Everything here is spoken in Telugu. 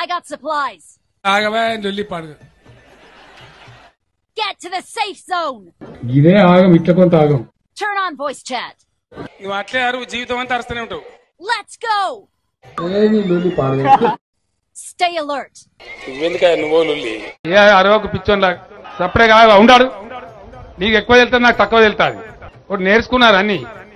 I got supplies. ఆగవే లొల్లి పాడు Get to the safe zone. ఇదే ఆగం ఇట్ల కొంత ఆగం Turn on voice chat. నువ్వు అట్లే అరువు జీవితం అంతా అరుస్తూనే ఉంటావు Let's go. ఏది లొల్లి పాడు Stay alert. నువ్వెందుక నువ్వు లొల్లి ఏ అరవకు పిచ్చోన్ లాగా సపరేట్ కాదు ఉండాడు నీకు ఎక్కువ తెలుస్తుంది నాకు తక్కువ తెలుస్తుంది ఒకటి నేర్చుకున్నారు అన్ని